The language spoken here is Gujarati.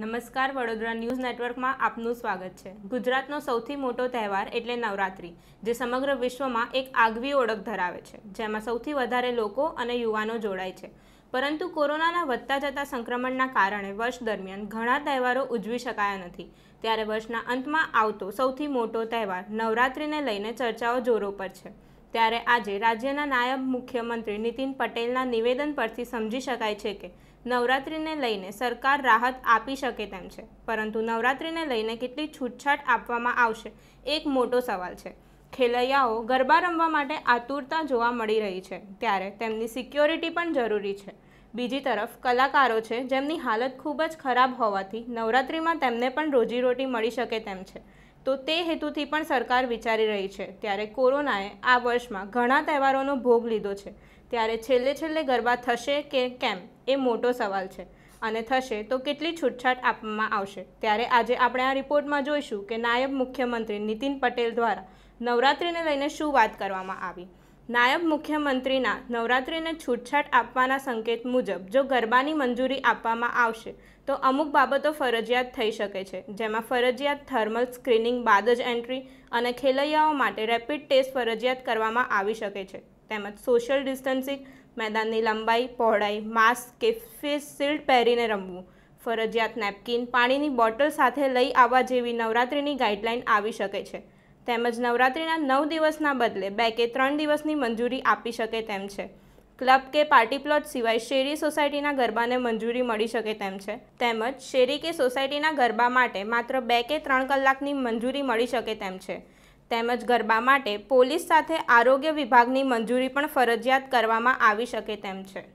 નમસ્કાર વડોદરા ન્યૂઝ નેટવર્કમાં આપનું સ્વાગત છે ગુજરાતનો સૌથી મોટો તહેવાર એટલે નવરાત્રિ જે સમગ્ર વિશ્વમાં એક આગવી ઓળખ ધરાવે છે જેમાં સૌથી વધારે લોકો અને યુવાનો જોડાય છે પરંતુ કોરોનાના વધતા જતા સંક્રમણના કારણે વર્ષ દરમિયાન ઘણા તહેવારો ઉજવી શકાયા નથી ત્યારે વર્ષના અંતમાં આવતો સૌથી મોટો તહેવાર નવરાત્રિને લઈને ચર્ચાઓ જોરો પર છે ત્યારે આજે રાજ્યના નાયબ મુખ્યમંત્રી નીતિન પટેલના નિવેદન પરથી સમજી શકાય છે કે નવરાત્રિને લઈને સરકાર રાહત આપી શકે તેમ છે પરંતુ નવરાત્રિને લઈને કેટલી છૂટછાટ આપવામાં આવશે એક મોટો સવાલ છે ખેલૈયાઓ ગરબા રમવા માટે આતુરતા જોવા મળી રહી છે ત્યારે તેમની સિક્યોરિટી પણ જરૂરી છે બીજી તરફ કલાકારો છે જેમની હાલત ખૂબ જ ખરાબ હોવાથી નવરાત્રિમાં તેમને પણ રોજીરોટી મળી શકે તેમ છે તો તે હેતુથી પણ સરકાર વિચારી રહી છે ત્યારે કોરોનાએ આ વર્ષમાં ઘણા તહેવારોનો ભોગ લીધો છે ત્યારે છેલ્લે છેલ્લે ગરબા થશે કે કેમ એ મોટો સવાલ છે અને થશે તો કેટલી છૂટછાટ આપવામાં આવશે ત્યારે આજે આપણે આ રિપોર્ટમાં જોઈશું કે નાયબ મુખ્યમંત્રી નીતિન પટેલ દ્વારા નવરાત્રિને લઈને શું વાત કરવામાં આવી નાયબ મુખ્યમંત્રીના નવરાત્રિને છૂટછાટ આપવાના સંકેત મુજબ જો ગરબાની મંજૂરી આપવામાં આવશે તો અમુક બાબતો ફરજિયાત થઈ શકે છે જેમાં ફરજિયાત થર્મલ સ્ક્રીનિંગ બાદ જ એન્ટ્રી અને ખેલૈયાઓ માટે રેપિડ ટેસ્ટ ફરજિયાત કરવામાં આવી શકે છે તેમજ સોશિયલ ડિસ્ટન્સિંગ મેદાનની લંબાઈ પહોળાઈ માસ્ક કે ફેસ શિલ્ડ પહેરીને રમવું ફરજિયાત નેપકિન પાણીની બોટલ સાથે લઈ આવવા જેવી નવરાત્રિની ગાઈડલાઇન આવી શકે છે તેમજ નવરાત્રિના નવ દિવસના બદલે બે કે ત્રણ દિવસની મંજૂરી આપી શકે તેમ છે ક્લબ કે પાર્ટી પ્લોટ સિવાય શેરી સોસાયટીના ગરબાને મંજૂરી મળી શકે તેમ છે તેમજ શેરી કે સોસાયટીના ગરબા માટે માત્ર બે કે ત્રણ કલાકની મંજૂરી મળી શકે તેમ છે તેમજ ગરબા માટે પોલીસ સાથે આરોગ્ય વિભાગની મંજૂરી પણ ફરજિયાત કરવામાં આવી શકે તેમ છે